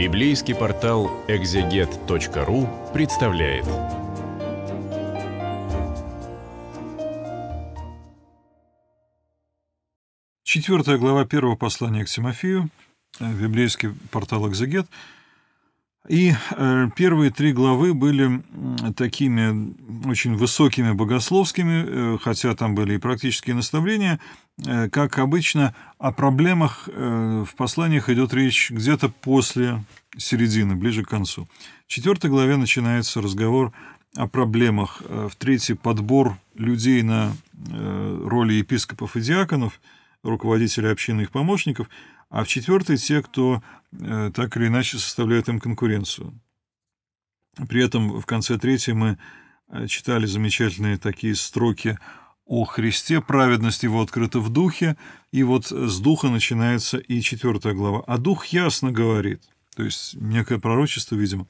Библейский портал экзегет.ру представляет. Четвертая глава первого послания к Тимофею, э, библейский портал «Экзегет», и э, первые три главы были такими очень высокими богословскими, э, хотя там были и практические наставления. Э, как обычно, о проблемах в посланиях идет речь где-то после середины, ближе к концу. В четвертой главе начинается разговор о проблемах. В третьей подбор людей на роли епископов и диаконов, руководителей общины и их помощников – а в четвертой те, кто э, так или иначе составляет им конкуренцию. При этом в конце третьей мы э, читали замечательные такие строки о Христе, праведность его открыта в духе, и вот с духа начинается и четвертая глава. А дух ясно говорит, то есть некое пророчество, видимо,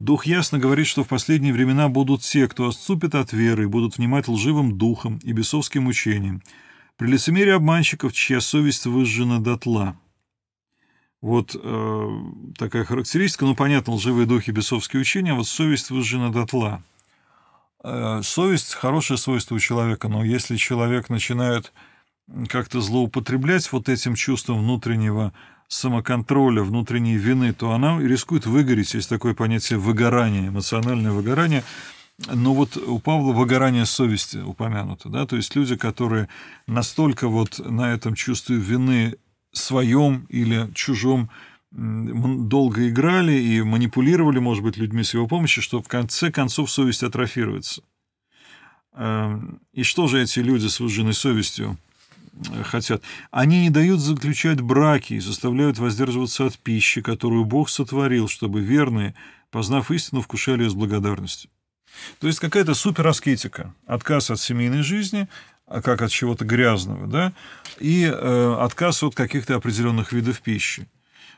Дух ясно говорит, что в последние времена будут те, кто отступит от веры и будут внимать лживым духом и бесовским учением, при лицемерии обманщиков, чья совесть выжжена дотла. Вот э, такая характеристика. Ну, понятно, лживые духи, бесовские учения. Вот совесть выжжена дотла. Э, совесть – хорошее свойство у человека, но если человек начинает как-то злоупотреблять вот этим чувством внутреннего самоконтроля, внутренней вины, то она рискует выгореть. Есть такое понятие выгорания, эмоциональное выгорание. Но вот у Павла выгорание совести упомянуто, да, то есть люди, которые настолько вот на этом чувстве вины своем или чужом долго играли и манипулировали, может быть, людьми с его помощью, что в конце концов совесть атрофируется. Эм, и что же эти люди с выжженной совестью э, хотят? Они не дают заключать браки и заставляют воздерживаться от пищи, которую Бог сотворил, чтобы верные, познав истину, вкушали ее с благодарностью. То есть какая-то супераскетика, отказ от семейной жизни, а как от чего-то грязного, да, и э, отказ от каких-то определенных видов пищи.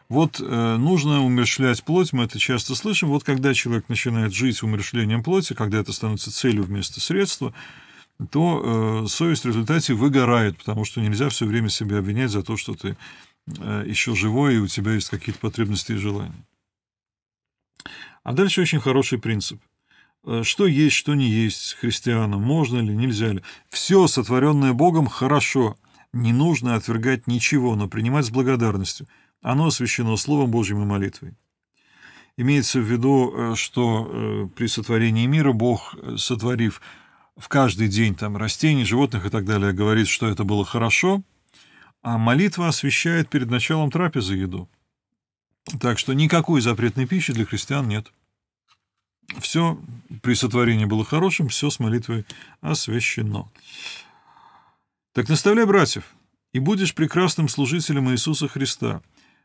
Вот э, нужно умершлять плоть, мы это часто слышим. Вот когда человек начинает жить умершлением плоти, когда это становится целью вместо средства, то э, совесть в результате выгорает, потому что нельзя все время себя обвинять за то, что ты э, еще живой, и у тебя есть какие-то потребности и желания. А дальше очень хороший принцип – Э, что есть, что не есть христианам, можно ли, нельзя ли. Все, сотворенное Богом, хорошо. Не нужно отвергать ничего, но принимать с благодарностью. Оно освящено Словом Божьим и молитвой. Имеется в виду, э, что э, при сотворении мира Бог, сотворив в каждый день там, растений, животных и так далее, говорит, что это было хорошо, а молитва освещает перед началом трапезы еду. Так что никакой запретной пищи для христиан нет все при сотворении было хорошим, все с молитвой освящено. Так наставляй братьев, и будешь прекрасным служителем Иисуса Христа.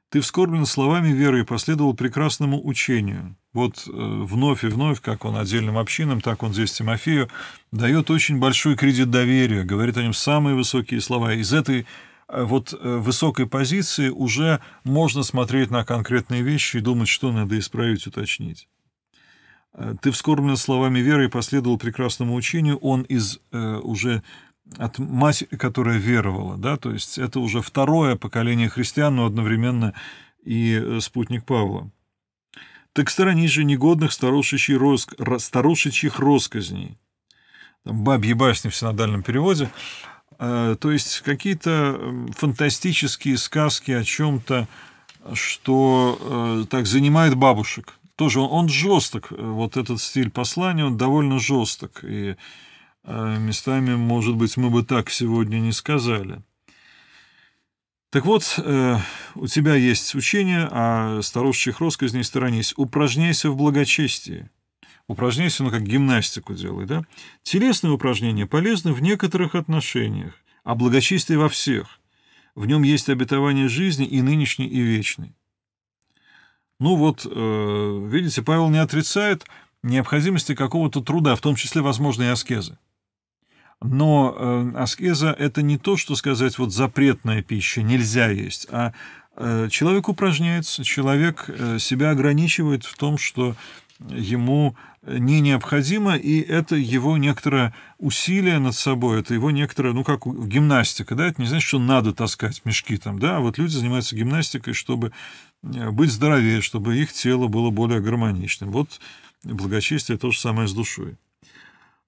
Ты вскорблен словами веры и последовал прекрасному учению. Вот э, вновь и вновь, как он отдельным общинам, так он здесь Тимофею, дает очень большой кредит доверия, говорит о нем самые высокие слова. Из этой э, вот э, высокой позиции уже можно смотреть на конкретные вещи и думать, что надо исправить, уточнить. Э, ты вскормлен словами веры и последовал прекрасному учению. Он из э, уже от матери, которая веровала, да, то есть это уже второе поколение христиан, но одновременно и э, спутник Павла. Так сторонись же негодных старушечьих, роск... старушечьих росказней. Там бабьи башни в синодальном переводе. Э, то есть какие-то эм, фантастические сказки о чем-то, что так занимает бабушек тоже он, жесток, э, вот этот стиль послания, он довольно жесток, и э, местами, может быть, мы бы так сегодня не сказали. Так вот, э, у тебя есть учение о старушечьих росказней «Сторонись». Упражняйся в благочестии. Упражняйся, ну, как гимнастику делай, да? Телесные упражнения полезны в некоторых отношениях, а благочестие во всех. В нем есть обетование жизни и нынешней, и вечной. Ну вот, э, видите, Павел не отрицает необходимости какого-то труда, в том числе, возможно, и аскезы. Но э, аскеза — это не то, что сказать вот запретная пища, нельзя есть, а э, человек упражняется, человек себя ограничивает в том, что ему э, не необходимо, и это его некоторое усилие над собой, это его некоторое, ну, как гимнастика, да, это не значит, что надо таскать мешки там, да, а вот люди занимаются гимнастикой, чтобы э, быть здоровее, чтобы их тело было более гармоничным. Вот благочестие то же самое с душой.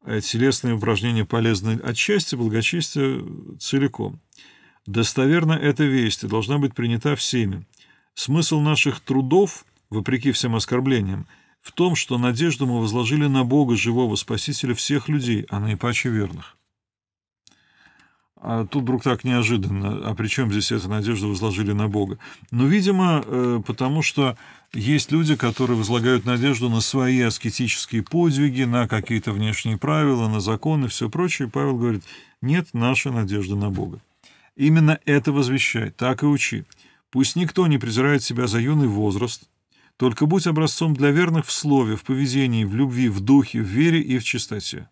А телесные упражнения полезны отчасти, благочестие э, целиком. Достоверно эта весть и должна быть принята всеми. Смысл наших трудов, вопреки всем оскорблениям, в том, что надежду мы возложили на Бога, живого Спасителя всех людей, а наипаче верных. А тут вдруг так неожиданно. А при чем здесь эта надежда возложили на Бога? Ну, видимо, э, потому что есть люди, которые возлагают надежду на свои аскетические подвиги, на какие-то внешние правила, на законы, все прочее. Павел говорит, нет, наша надежда на Бога. Именно это возвещай, так и учи. Пусть никто не презирает себя за юный возраст, только будь образцом для верных в слове, в поведении, в любви, в духе, в вере и в чистоте.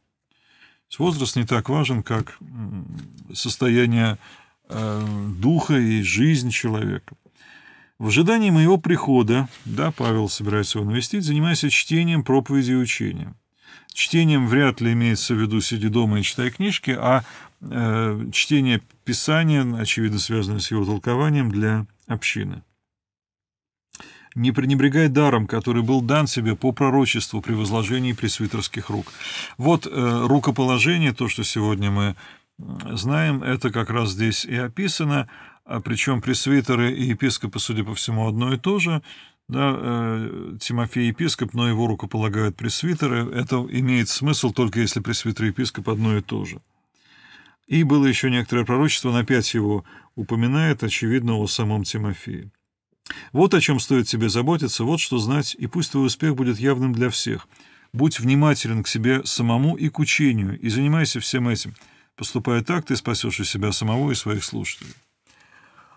Возраст не так важен, как состояние э, духа и жизнь человека. В ожидании моего прихода, да, Павел собирается его навестить, занимайся чтением, проповеди и учением. Чтением вряд ли имеется в виду «сиди дома и читай книжки», а э, чтение Писания, очевидно, связано с его толкованием для общины не пренебрегай даром, который был дан себе по пророчеству при возложении пресвитерских рук. Вот э, рукоположение, то, что сегодня мы знаем, это как раз здесь и описано, а причем пресвитеры и епископы, судя по всему, одно и то же, да, э, Тимофей епископ, но его рукополагают пресвитеры. Это имеет смысл только если пресвитер и епископ одно и то же. И было еще некоторое пророчество, он опять его упоминает, очевидно, о самом Тимофее. Вот о чем стоит тебе заботиться, вот что знать, и пусть твой успех будет явным для всех. Будь внимателен к себе самому и к учению, и занимайся всем этим. Поступая так, ты спасешь и себя самого, и своих слушателей.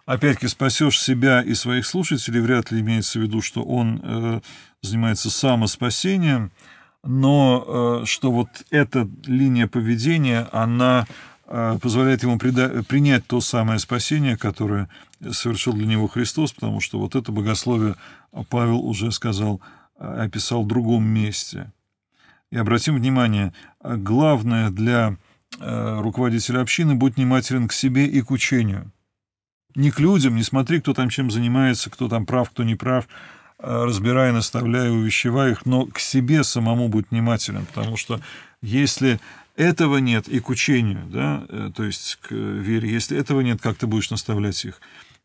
Опять-таки, спасешь себя и своих слушателей, вряд ли имеется в виду, что он э, занимается самоспасением, но э, что вот эта линия поведения, она Э, позволяет ему принять то самое спасение, которое совершил для него Христос, потому что вот это богословие э, Павел уже сказал, э, описал в другом месте. И обратим внимание, главное для руководителя общины будь внимателен к себе и к учению. Не к людям, не смотри, кто там чем занимается, кто там прав, кто не прав, разбирая, наставляя, увещевая их, но к себе самому будь внимателен, потому что если этого нет и к учению, да, э, то есть к э, вере, если этого нет, как ты будешь наставлять их?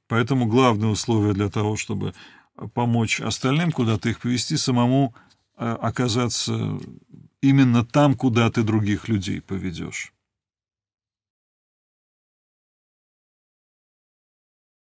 Поэтому главное условие для того, чтобы э, помочь остальным куда-то их повести, самому оказаться именно там, куда ты других людей поведешь.